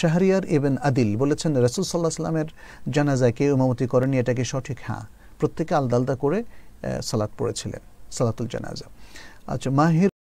শাহরিয়ার ইবেন আদিল বলেছেন রাসুল সাল্লাহ সাল্লামের জানাজায় কেউ ইমামতি করেনি এটা কি সঠিক হ্যাঁ প্রত্যেকে আলাদা আলাদা করে সালাত পড়েছিলেন সালাতুল জানাজা আচ্ছা মাহির